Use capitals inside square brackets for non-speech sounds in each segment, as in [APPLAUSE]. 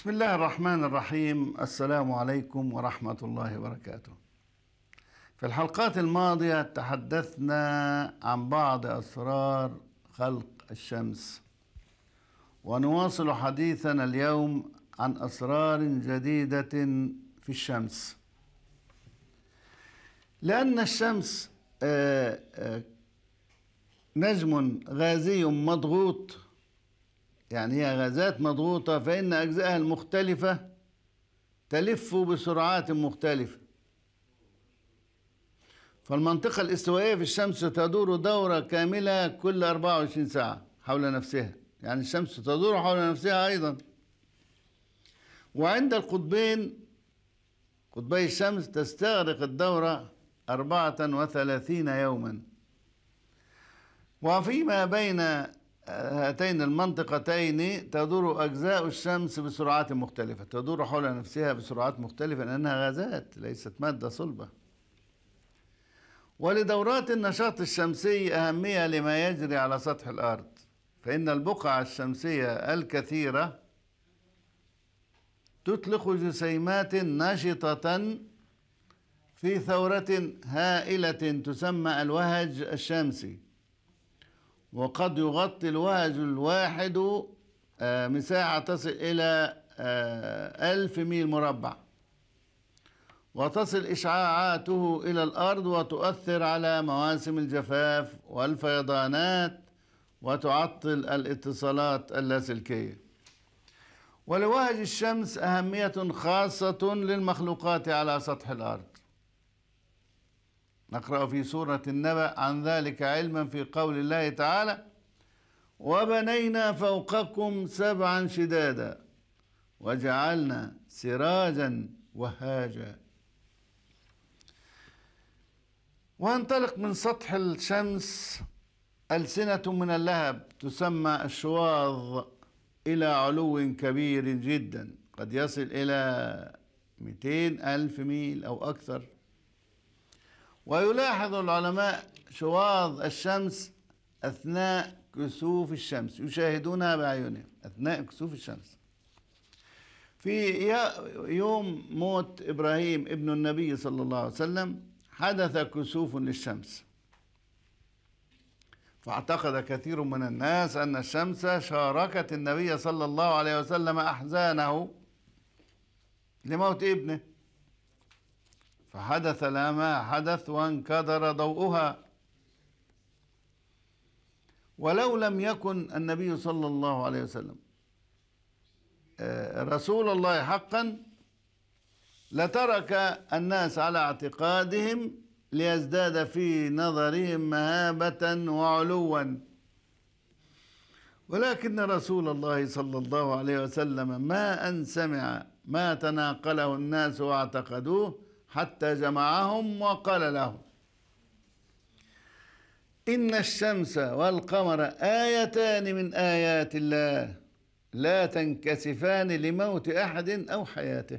بسم الله الرحمن الرحيم السلام عليكم ورحمة الله وبركاته في الحلقات الماضية تحدثنا عن بعض أسرار خلق الشمس ونواصل حديثنا اليوم عن أسرار جديدة في الشمس لأن الشمس آه، آه، نجم غازي مضغوط يعني هي غازات مضغوطة فإن أجزائها المختلفة تلف بسرعات مختلفة فالمنطقة الاستوائية في الشمس تدور دورة كاملة كل 24 ساعة حول نفسها يعني الشمس تدور حول نفسها أيضا وعند القطبين قطبي الشمس تستغرق الدورة 34 يوما وفيما بين هاتين المنطقتين تدور أجزاء الشمس بسرعات مختلفة تدور حول نفسها بسرعات مختلفة لأنها غازات ليست مادة صلبة ولدورات النشاط الشمسي أهمية لما يجري على سطح الأرض فإن البقع الشمسية الكثيرة تطلق جسيمات نشطة في ثورة هائلة تسمى الوهج الشمسي وقد يغطي الوهج الواحد آه، مساحة تصل إلى آه، ألف ميل مربع وتصل إشعاعاته إلى الأرض وتؤثر على مواسم الجفاف والفيضانات وتعطل الاتصالات اللاسلكية ولوهج الشمس أهمية خاصة للمخلوقات على سطح الأرض نقرأ في سورة النبأ عن ذلك علما في قول الله تعالى وبنينا فوقكم سبعا شدادا وجعلنا سراجا وهاجا وانطلق من سطح الشمس ألسنة من اللهب تسمى الشواظ إلى علو كبير جدا قد يصل إلى 200 ألف ميل أو أكثر ويلاحظ العلماء شواظ الشمس أثناء كسوف الشمس يشاهدونها بأعينهم أثناء كسوف الشمس في يوم موت إبراهيم ابن النبي صلى الله عليه وسلم حدث كسوف للشمس فاعتقد كثير من الناس أن الشمس شاركت النبي صلى الله عليه وسلم أحزانه لموت ابنه فحدث لها ما حدث وانكدر ضوءها ولو لم يكن النبي صلى الله عليه وسلم آه، رسول الله حقا لترك الناس على اعتقادهم ليزداد في نظرهم مهابة وعلوا ولكن رسول الله صلى الله عليه وسلم ما أن سمع ما تناقله الناس واعتقدوه حتى جمعهم وقال لهم إن الشمس والقمر آيتان من آيات الله لا تنكسفان لموت أحد أو حياته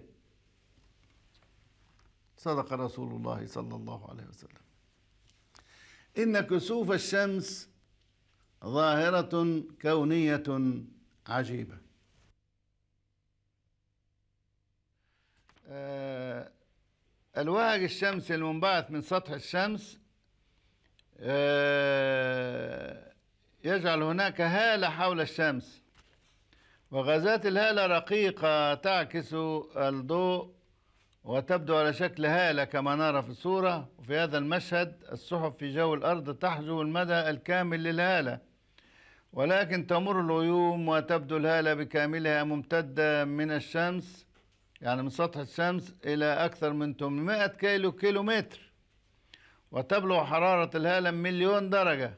صدق رسول الله صلى الله عليه وسلم إن كسوف الشمس ظاهرة كونية عجيبة آه الواج الشمسي المنبعث من سطح الشمس آه، يجعل هناك هالة حول الشمس وغازات الهالة رقيقة تعكس الضوء وتبدو على شكل هالة كما نرى في الصورة وفي هذا المشهد السحب في جو الأرض تحجو المدى الكامل للهالة ولكن تمر الغيوم وتبدو الهالة بكاملها ممتدة من الشمس يعني من سطح الشمس إلى أكثر من 800 كيلو كيلومتر وتبلغ حرارة الهالة مليون درجة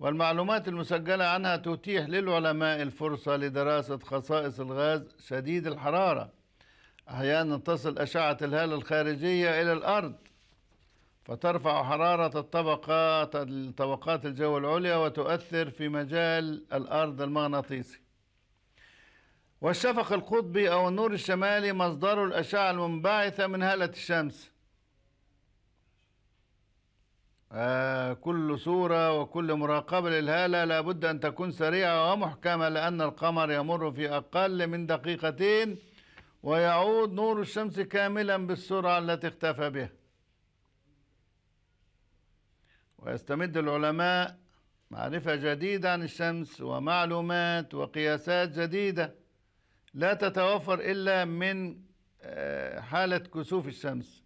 والمعلومات المسجلة عنها تتيح للعلماء الفرصة لدراسة خصائص الغاز شديد الحرارة أحيانا تصل أشعة الهالة الخارجية إلى الأرض فترفع حرارة الطبقات الطبقات الجو العليا وتؤثر في مجال الأرض المغناطيسي والشفق القطبي أو النور الشمالي مصدره الأشعة المنبعثة من هالة الشمس آه كل صورة وكل مراقبة للهالة لابد أن تكون سريعة ومحكمة لأن القمر يمر في أقل من دقيقتين ويعود نور الشمس كاملا بالسرعة التي اختفى بها ويستمد العلماء معرفة جديدة عن الشمس ومعلومات وقياسات جديدة لا تتوفر إلا من آه، حالة كسوف الشمس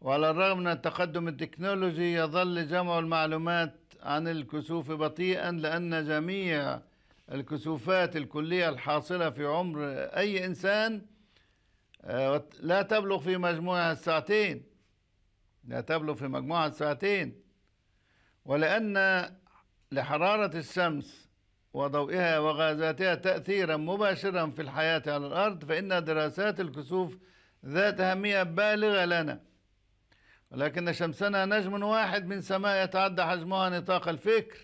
وعلى الرغم من التقدم التكنولوجي يظل جمع المعلومات عن الكسوف بطيئا لأن جميع الكسوفات الكلية الحاصلة في عمر أي إنسان آه، لا تبلغ في مجموعها الساعتين لا تبلغ في مجموعها الساعتين ولأن لحرارة الشمس وضوئها وغازاتها تأثيرا مباشرا في الحياة على الأرض فإن دراسات الكسوف ذات أهمية بالغة لنا ولكن شمسنا نجم واحد من سماء يتعدى حجمها نطاق الفكر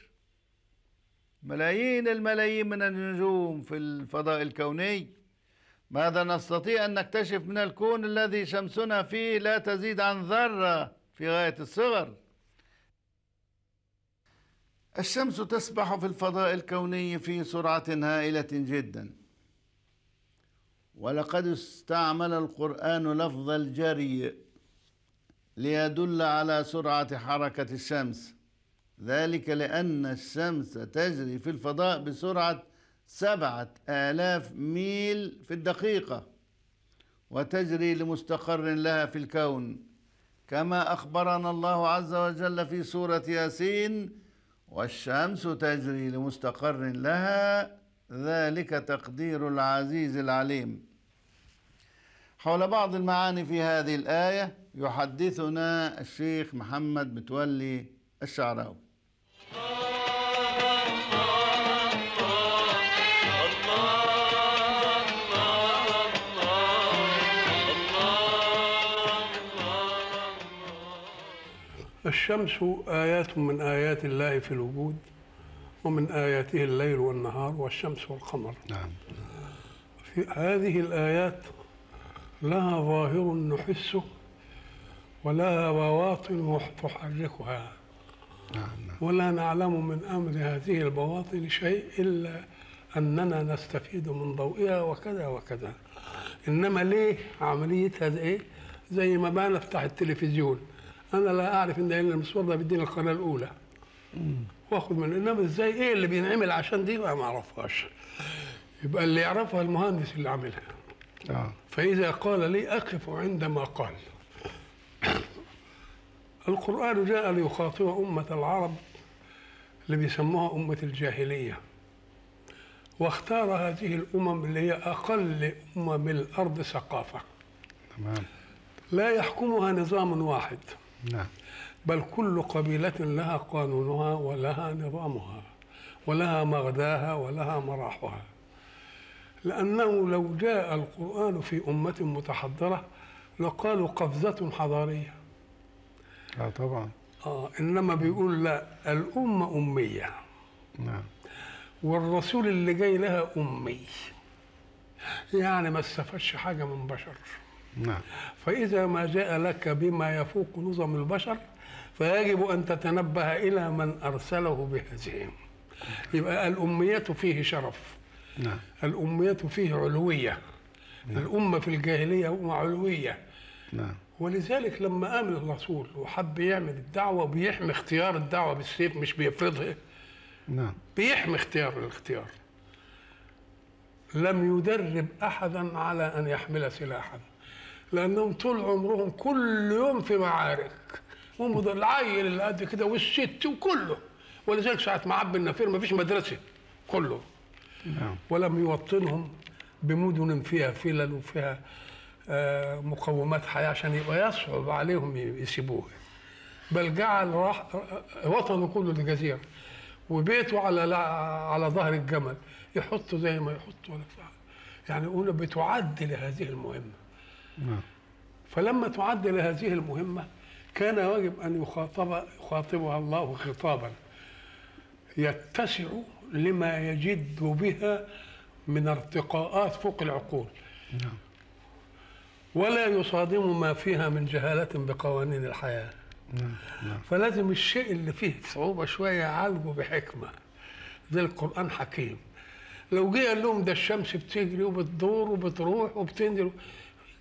ملايين الملايين من النجوم في الفضاء الكوني ماذا نستطيع أن نكتشف من الكون الذي شمسنا فيه لا تزيد عن ذرة في غاية الصغر الشمس تسبح في الفضاء الكوني في سرعة هائلة جدا ولقد استعمل القرآن لفظ الجري ليدل على سرعة حركة الشمس ذلك لأن الشمس تجري في الفضاء بسرعة سبعة آلاف ميل في الدقيقة وتجري لمستقر لها في الكون كما أخبرنا الله عز وجل في سورة ياسين والشمس تجري لمستقر لها ذلك تقدير العزيز العليم حول بعض المعاني في هذه الآية يحدثنا الشيخ محمد متولي الشعراوي الشمس آيات من آيات الله في الوجود ومن آياته الليل والنهار والشمس والقمر نعم في هذه الآيات لها ظاهر نحسه ولها بواطن تحركها نعم. ولا نعلم من أمر هذه البواطن شيء إلا أننا نستفيد من ضوئها وكذا وكذا إنما ليه عملية هذا إيه زي ما بقى نفتح التلفزيون انا لا اعرف ان الا المسوار ده بيديني القناه الاولى واخد من انما ازاي ايه اللي بينعمل عشان دي ما اعرفهاش يبقى اللي يعرفها المهندس اللي عاملها آه. فاذا قال لي اقف عندما قال القران جاء ليخاطب امه العرب اللي بيسموها امه الجاهليه واختار هذه الامم اللي هي اقل امم الارض ثقافه تمام لا يحكمها نظام واحد نعم بل كل قبيلة لها قانونها ولها نظامها ولها مغداها ولها مراحها لأنه لو جاء القرآن في أمة متحضرة لقالوا قفزة حضارية آه طبعا آه إنما بيقول لا الأمة أمية نعم والرسول اللي جاي لها أمي يعني ما استفادش حاجة من بشر نعم فإذا ما جاء لك بما يفوق نظم البشر فيجب أن تتنبه إلى من أرسله بهذهم يبقى الأمية فيه شرف نعم الأمية فيه علوية نعم. الأمة في الجاهلية أمة علوية نعم ولذلك لما قام الرسول وحب يعمل الدعوة بيحمي اختيار الدعوة بالسيف مش بيفرضها نعم بيحمي اختيار الاختيار لم يدرب أحدا على أن يحمل سلاحا لانهم طول عمرهم كل يوم في معارك العيل اللي قد كده والست وكله ولذلك ساعه ما عبد النفير ما فيش مدرسه كله نعم. ولم يوطنهم بمدن فيها فلل وفيها آه، مقومات حياه عشان يبقى يصعب عليهم يسيبوها بل جعل راح وطنه كله الجزيره وبيته على على ظهر الجمل يحطه زي ما يحطه يعني يقول بتعد لهذه المهمه نعم فلما تعدل هذه المهمة كان يجب أن يخاطب يخاطبها الله خطابا يتسع لما يجد بها من ارتقاءات فوق العقول نعم. ولا يصادم ما فيها من جهالة بقوانين الحياة نعم. نعم. فلازم الشيء اللي فيه صعوبة شوية يعالجه بحكمة زي القرآن حكيم لو جه قال لهم ده الشمس بتجري وبتدور وبتروح وبتنزل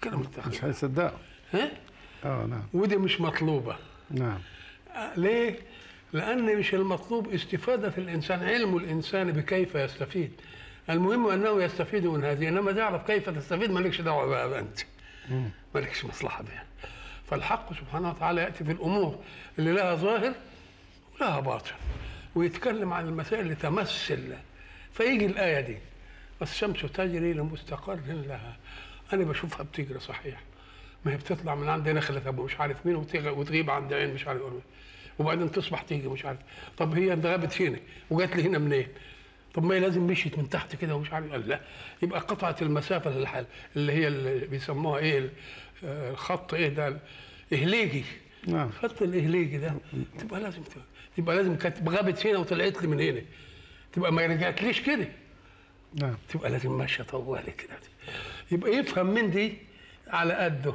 كلام الداخل مش هيصدقوا ها؟ اه نعم ودي مش مطلوبه نعم آه، ليه؟ لأن مش المطلوب استفادة الإنسان علم الإنسان بكيف يستفيد المهم أنه يستفيد من هذه إنما تعرف كيف تستفيد مالكش دعوة بقى أنت مالكش مصلحة بها فالحق سبحانه وتعالى يأتي في الأمور اللي لها ظاهر ولها باطن ويتكلم عن المسائل اللي تمثل فيجي الآية دي والشمس تجري لمستقر لها انا بشوفها بتجري صحيح ما هي بتطلع من عند نخله ابو مش عارف مين وتغيب عند عين مش عارف مين وبعدين تصبح تيجي مش عارف طب هي غابت فين وجات لي هنا منين طب ما هي لازم مشيت من تحت كده ومش عارف لا يبقى قطعت المسافه للحل اللي هي اللي بيسموها ايه آه، الخط ايه ده اهليجي نعم خط الاهليجي ده تبقى لازم تبقى لازم كانت غابت هنا وطلعت لي من هنا تبقى ما رجعتليش كده نعم تبقى لازم ماشيه طوالي كده يبقى يفهم من دي على قده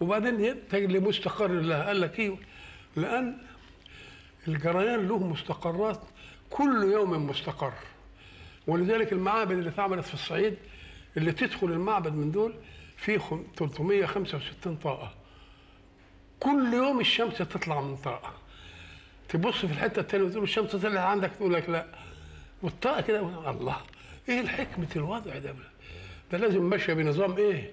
وبعدين يتجه لمستقر لها قال لك ايه لان الجريان له مستقرات كل يوم مستقر ولذلك المعابد اللي اتعملت في الصعيد اللي تدخل المعبد من دول فيه 365 طاقه كل يوم الشمس تطلع من طاقه تبص في الحته الثانيه وتقول الشمس طلعت عندك تقول لك لا والطاقه كده الله ايه حكمه الوضع ده ده لازم ماشيه بنظام ايه؟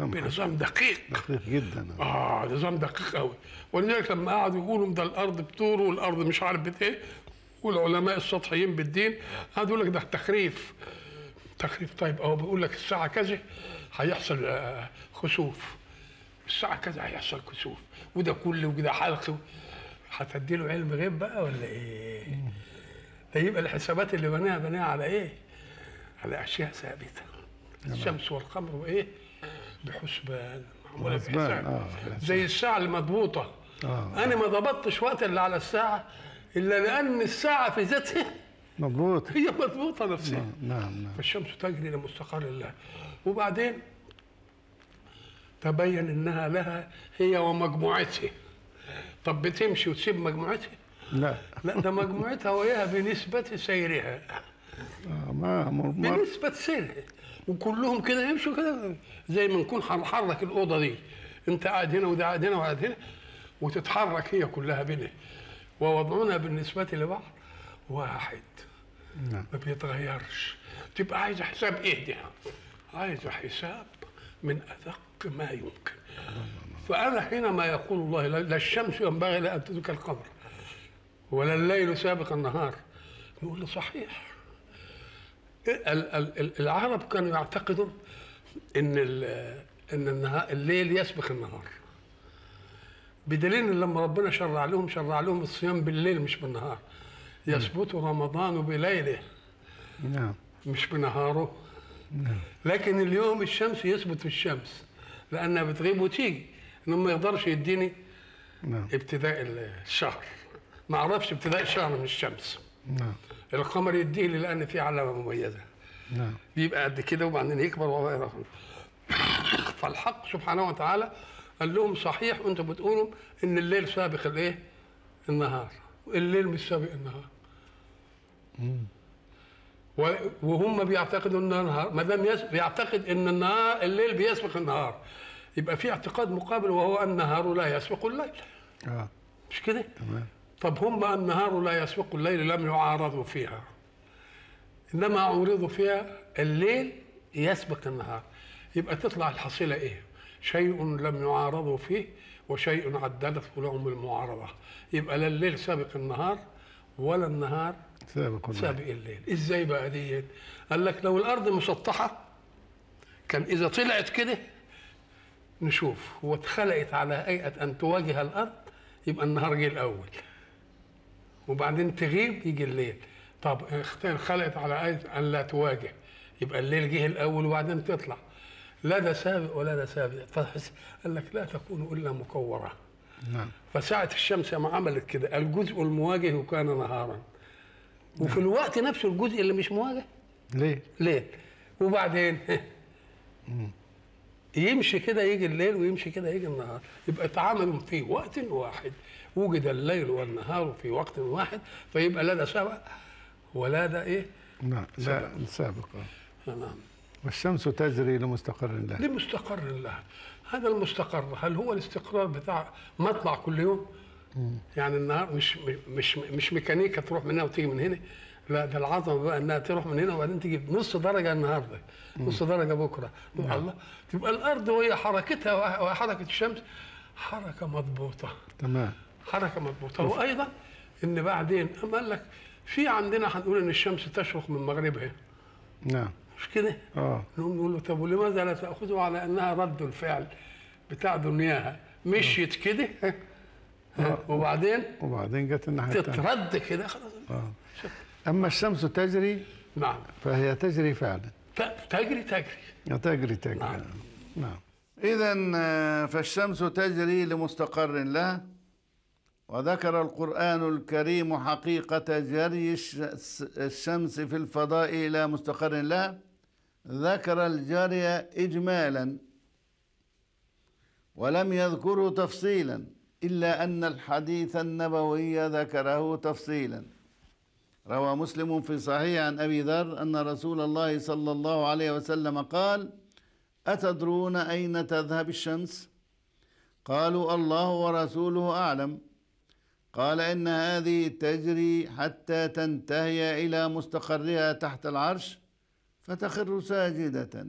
بنظام دقيق دقيق جدا اه نظام دقيق قوي ولذلك لما قعدوا يقولوا ده الارض بتور والارض مش عارف بت ايه والعلماء السطحيين بالدين قعدوا يقول لك ده تخريف تخريف طيب اهو بيقول لك الساعه كذا هيحصل آه، خسوف الساعه كذا هيحصل كسوف وده كله وده حلق هتديله علم غيب بقى ولا ايه؟ فيبقى الحسابات اللي بناها بناها على ايه؟ على اشياء ثابته الشمس والقمر وايه؟ بحسبان معموله بحسبان آه. زي الساعه المضبوطه آه،, آه. انا ما ضبطتش وقت اللي على الساعه الا لان الساعه في ذاتها مضبوطة هي مضبوطه نفسها نعم،, نعم نعم فالشمس تجري لمستقر الله وبعدين تبين انها لها هي ومجموعتها طب بتمشي وتسيب مجموعتها لا لا ده مجموعتها وياها بنسبة سيرها آه ما مر... بنسبة سيرها وكلهم كده يمشوا كده زي ما نكون حرك الأوضة دي أنت قاعد هنا وده قاعد هنا وقاعد هنا وتتحرك هي كلها بينها ووضعنا بالنسبة لبعض واحد نعم. ما بيتغيرش تبقى عايز حساب ايه ده عايز حساب من ادق ما يمكن فانا حينما يقول الله لا الشمس ينبغي أن تدرك القمر ولا الليل سابق النهار نقول له صحيح العرب كانوا يعتقدوا ان ان الليل يسبق النهار بدليل ان لما ربنا شرع لهم شرع لهم الصيام بالليل مش بالنهار نعم. يثبت رمضان بليله نعم مش بنهاره نعم لكن اليوم الشمس يثبت في الشمس لانها بتغيب وتيجي انه ما يقدرش يديني نعم ابتداء الشهر ما اعرفش ابتداء الشهر من الشمس نعم القمر يديه لان في علامه مميزه نعم بيبقى قد كده وبعدين يكبر وغيره فالحق سبحانه وتعالى قال لهم صحيح وانتم بتقولوا ان الليل سابق الايه؟ النهار الليل مش سابق النهار مم. وهم بيعتقدوا ان النهار ما دام بيعتقد ان النهار الليل بيسبق النهار يبقى في اعتقاد مقابل وهو ان النهار لا يسبق الليل اه مش كده؟ تمام طب هم النهار لا يسبق الليل لم يعارضوا فيها انما عورضوا فيها الليل يسبق النهار يبقى تطلع الحصيله ايه شيء لم يعارضوا فيه وشيء عدلته لهم المعارضه يبقى لا الليل سابق النهار ولا النهار سابق الليل, سابق الليل. ازاي بقى دي قال لك لو الارض مسطحه كان اذا طلعت كده نشوف واتخلقت على هيئه ان تواجه الارض يبقى النهار جه الاول وبعدين تغيب يجي الليل طب خلقت على آية أن لا تواجه يبقى الليل جه الأول وبعدين تطلع لا ده سابق ولا ده سابق قال لك لا تكون إلا مكورة نعم فساعة الشمس ما عملت كده الجزء المواجه وكان نهارا وفي نعم. الوقت نفسه الجزء اللي مش مواجه ليه ليه وبعدين [LAUGHS] يمشي كده يجي الليل ويمشي كده يجي النهار يبقى اتعاملوا في وقت واحد وجد الليل والنهار في وقت واحد فيبقى لا ده سبق ولا ده ايه؟ نعم لا سابق آه. نعم والشمس تجري لمستقر لها لمستقر لها هذا المستقر هل هو الاستقرار بتاع مطلع كل يوم؟ مم. يعني النهار مش مش مش ميكانيكا تروح من هنا وتيجي من هنا لا ده العظمه بقى انها تروح من هنا وبعدين تيجي نص درجه النهارده نص درجه بكره نعم. الله تبقى الارض وهي حركتها وحركه الشمس حركه مضبوطه تمام حركه مضبوطه وايضا ان بعدين اما قال لك في عندنا هنقول ان الشمس تشرق من مغربها نعم مش كده؟ اه نقوم نقول له طب ولماذا لا تاخذه على انها رد الفعل بتاع دنياها مشيت آه. كده آه. وبعدين وبعدين جت الناحيه الثانيه تترد كده خلاص آه. اما الشمس تجري نعم فهي تجري فعلا تجري تجري آه، تجري تجري نعم, نعم. اذا آه، فالشمس تجري لمستقر لها وذكر القرآن الكريم حقيقة جري الشمس في الفضاء إلى مستقر له ذكر الجري إجمالا ولم يذكره تفصيلا إلا أن الحديث النبوي ذكره تفصيلا روى مسلم في صحيح عن أبي ذر أن رسول الله صلى الله عليه وسلم قال أتدرون أين تذهب الشمس؟ قالوا الله ورسوله أعلم قال إن هذه تجري حتى تنتهي إلى مستقرها تحت العرش فتخر ساجدة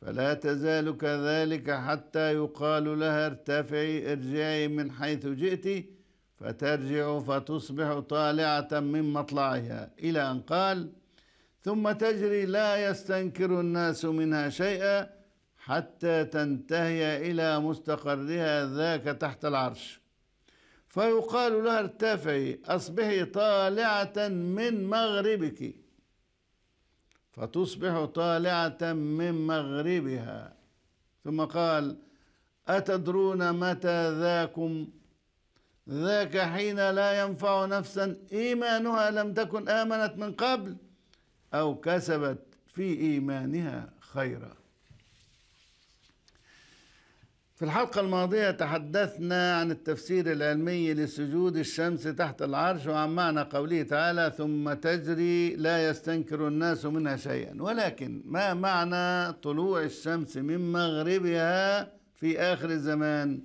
فلا تزال كذلك حتى يقال لها ارتفعي ارجعي من حيث جئت فترجع فتصبح طالعة من مطلعها إلى أن قال ثم تجري لا يستنكر الناس منها شيئا حتى تنتهي إلى مستقرها ذاك تحت العرش فيقال لها ارتفعي أصبحي طالعة من مغربك فتصبح طالعة من مغربها ثم قال أتدرون متى ذاكم ذاك حين لا ينفع نفسا إيمانها لم تكن آمنت من قبل أو كسبت في إيمانها خيرا في الحلقة الماضية تحدثنا عن التفسير العلمي لسجود الشمس تحت العرش وعن معنى قوله تعالى ثم تجري لا يستنكر الناس منها شيئا ولكن ما معنى طلوع الشمس من مغربها في آخر الزمان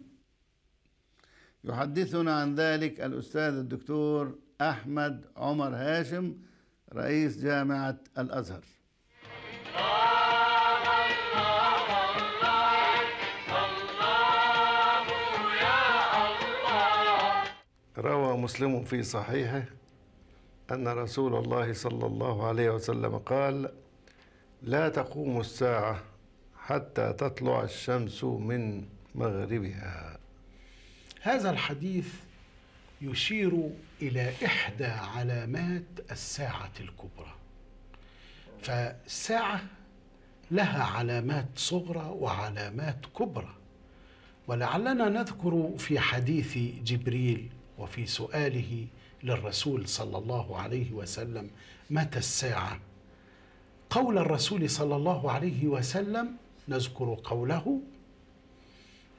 يحدثنا عن ذلك الأستاذ الدكتور أحمد عمر هاشم رئيس جامعة الأزهر روى مسلم في صحيحه أن رسول الله صلى الله عليه وسلم قال لا تقوم الساعة حتى تطلع الشمس من مغربها هذا الحديث يشير إلى إحدى علامات الساعة الكبرى فالساعة لها علامات صغرى وعلامات كبرى ولعلنا نذكر في حديث جبريل وفي سؤاله للرسول صلى الله عليه وسلم متى الساعه قول الرسول صلى الله عليه وسلم نذكر قوله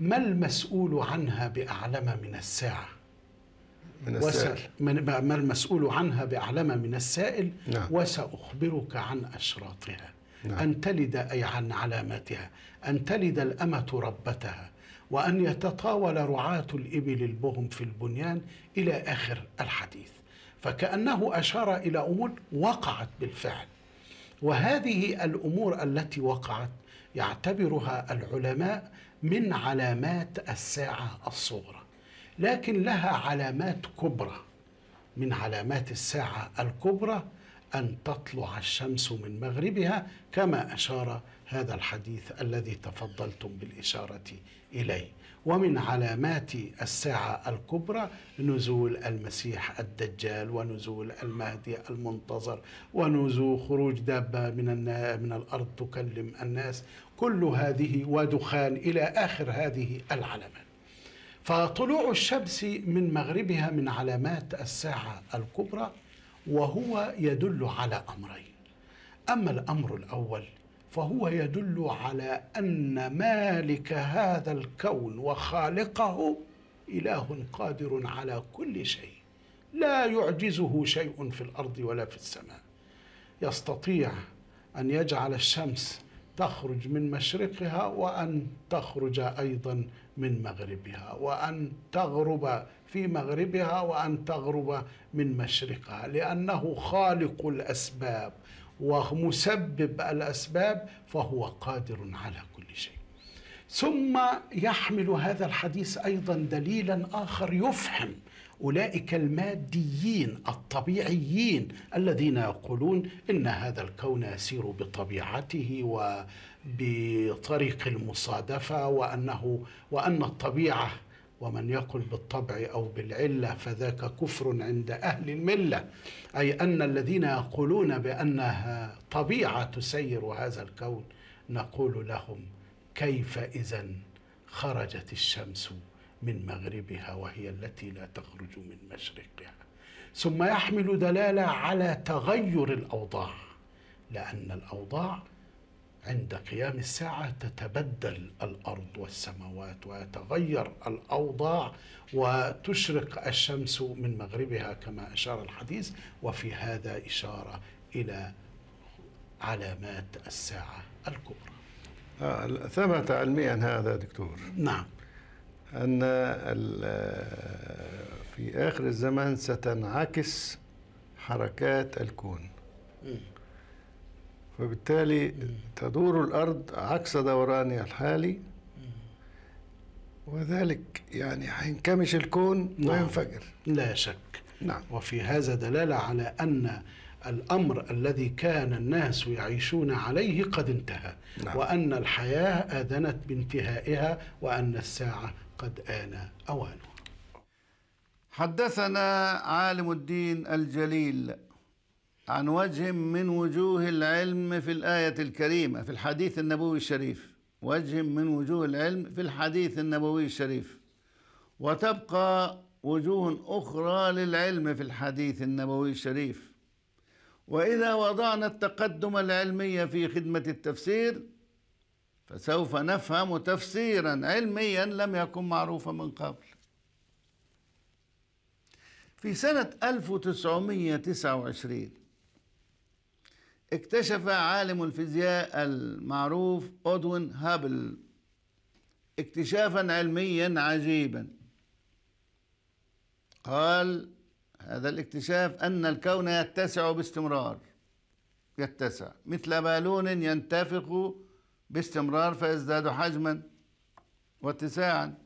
ما المسؤول عنها باعلم من الساعه من السائل من ما المسؤول عنها بأعلم من السائل نعم. وسأخبرك عن أشراطها نعم. أن تلد أي عن علاماتها أن تلد الأمة ربتها وأن يتطاول رعاة الإبل البهم في البنيان إلى آخر الحديث فكأنه أشار إلى أمور وقعت بالفعل وهذه الأمور التي وقعت يعتبرها العلماء من علامات الساعة الصغرى لكن لها علامات كبرى من علامات الساعة الكبرى أن تطلع الشمس من مغربها كما أشار هذا الحديث الذي تفضلتم بالإشارة إليه ومن علامات الساعة الكبرى نزول المسيح الدجال ونزول المهدي المنتظر ونزول خروج دابة من من الأرض تكلم الناس كل هذه ودخان إلى آخر هذه العلامات فطلوع الشمس من مغربها من علامات الساعة الكبرى وهو يدل على أمرين أما الأمر الأول فهو يدل على ان مالك هذا الكون وخالقه اله قادر على كل شيء لا يعجزه شيء في الارض ولا في السماء يستطيع ان يجعل الشمس تخرج من مشرقها وان تخرج ايضا من مغربها وان تغرب في مغربها وان تغرب من مشرقها لانه خالق الاسباب ومسبب الأسباب فهو قادر على كل شيء ثم يحمل هذا الحديث أيضا دليلا آخر يفهم أولئك الماديين الطبيعيين الذين يقولون إن هذا الكون يسير بطبيعته وبطريق المصادفة وأنه وأن الطبيعة ومن يقل بالطبع أو بالعلة فذاك كفر عند أهل الملة أي أن الذين يقولون بأنها طبيعة تسير هذا الكون نقول لهم كيف إذا خرجت الشمس من مغربها وهي التي لا تخرج من مشرقها ثم يحمل دلالة على تغير الأوضاع لأن الأوضاع عند قيام الساعة تتبدل الأرض والسماوات وتغير الأوضاع وتشرق الشمس من مغربها كما أشار الحديث وفي هذا إشارة إلى علامات الساعة الكبرى آه ثبت علميا هذا دكتور نعم أن في آخر الزمان ستنعكس حركات الكون م. فبالتالي تدور الأرض عكس دورانها الحالي وذلك يعني هينكمش الكون نعم. وينفجر لا شك نعم وفي هذا دلالة على أن الأمر الذي كان الناس يعيشون عليه قد انتهى نعم. وأن الحياة آذنت بانتهائها وأن الساعة قد آن أوانها حدثنا عالم الدين الجليل عن وجه من وجوه العلم في الآية الكريمة في الحديث النبوي الشريف وجه من وجوه العلم في الحديث النبوي الشريف وتبقى وجوه أخرى للعلم في الحديث النبوي الشريف وإذا وضعنا التقدم العلمي في خدمة التفسير فسوف نفهم تفسيرا علميا لم يكن معروفا من قبل في سنة 1929 اكتشف عالم الفيزياء المعروف أودوين هابل اكتشافا علميا عجيبا قال هذا الاكتشاف أن الكون يتسع باستمرار يتسع مثل بالون ينتفخ باستمرار فيزداد حجما واتساعا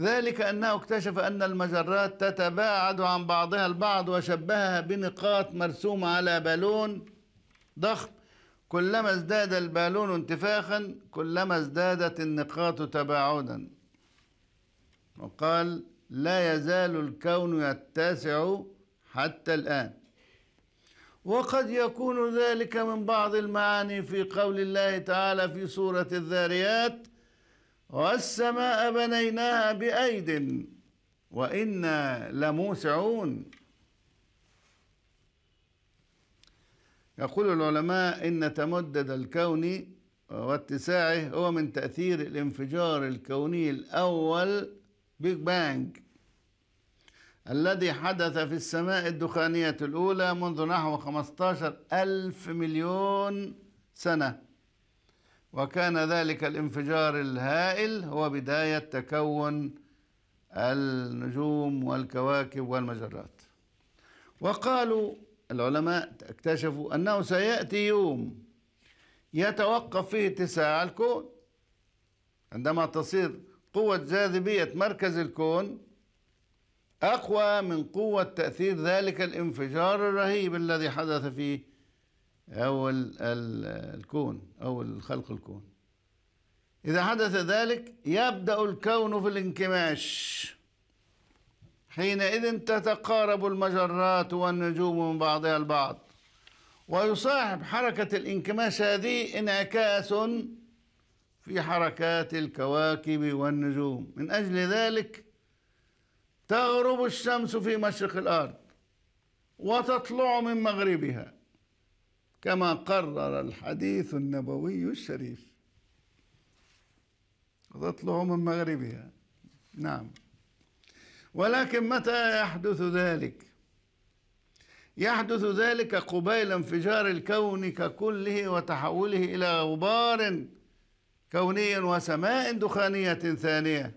ذلك أنه اكتشف أن المجرات تتباعد عن بعضها البعض وشبهها بنقاط مرسومة على بالون ضخم كلما ازداد البالون انتفاخا كلما ازدادت النقاط تباعدا وقال لا يزال الكون يتسع حتى الآن وقد يكون ذلك من بعض المعاني في قول الله تعالى في سورة الذاريات والسماء بنيناها بأيد وإنا لموسعون يقول العلماء إن تمدد الكون واتساعه هو من تأثير الانفجار الكوني الأول بيج بانج الذي حدث في السماء الدخانية الأولى منذ نحو 15 ألف مليون سنة وكان ذلك الانفجار الهائل هو بداية تكون النجوم والكواكب والمجرات وقالوا العلماء اكتشفوا أنه سيأتي يوم يتوقف فيه اتساع الكون عندما تصير قوة جاذبية مركز الكون أقوى من قوة تأثير ذلك الانفجار الرهيب الذي حدث في أو الكون أو الخلق الكون إذا حدث ذلك يبدأ الكون في الانكماش حينئذ تتقارب المجرات والنجوم من بعضها البعض ويصاحب حركة الانكماش هذه انعكاس في حركات الكواكب والنجوم من أجل ذلك تغرب الشمس في مشرق الأرض وتطلع من مغربها كما قرر الحديث النبوي الشريف تطلع من مغربها نعم ولكن متى يحدث ذلك يحدث ذلك قبيل انفجار الكون ككله وتحوله إلى غبار كوني وسماء دخانية ثانية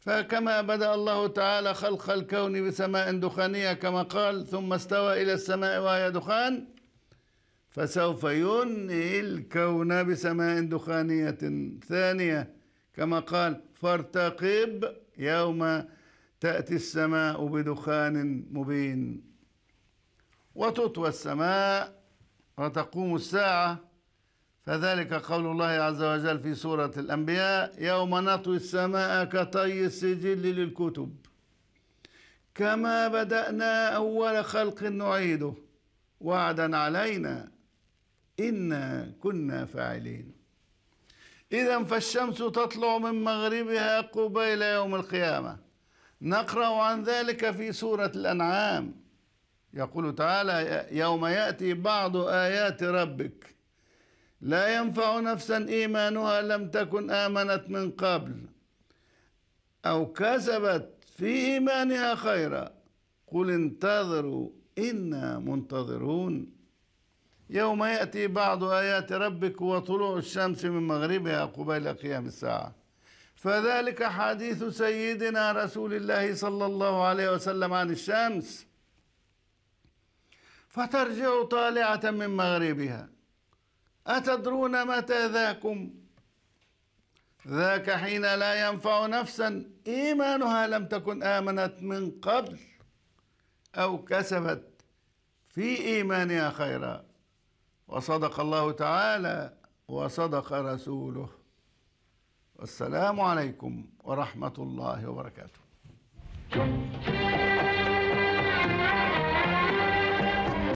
فكما بدأ الله تعالى خلق الكون بسماء دخانية كما قال ثم استوى إلى السماء وهي دخان فسوف ينهي الكون بسماء دخانية ثانية كما قال فارتقب يوم تأتي السماء بدخان مبين وتطوى السماء وتقوم الساعة فذلك قول الله عز وجل في سورة الأنبياء يوم نطوي السماء كطي السجل للكتب كما بدأنا أول خلق نعيده وعدا علينا إنا كنا فاعلين إذا فالشمس تطلع من مغربها قبيل يوم القيامة نقرأ عن ذلك في سورة الأنعام يقول تعالى يوم يأتي بعض آيات ربك لا ينفع نفسا إيمانها لم تكن آمنت من قبل أو كسبت في إيمانها خيرا قل انتظروا إنا منتظرون يوم يأتي بعض آيات ربك وطلوع الشمس من مغربها قبيل قيام الساعة فذلك حديث سيدنا رسول الله صلى الله عليه وسلم عن الشمس فترجع طالعة من مغربها أتدرون متى ذاكم ذاك حين لا ينفع نفسا إيمانها لم تكن آمنت من قبل أو كسبت في إيمانها خيرا وصدق الله تعالى وصدق رسوله والسلام عليكم ورحمة الله وبركاته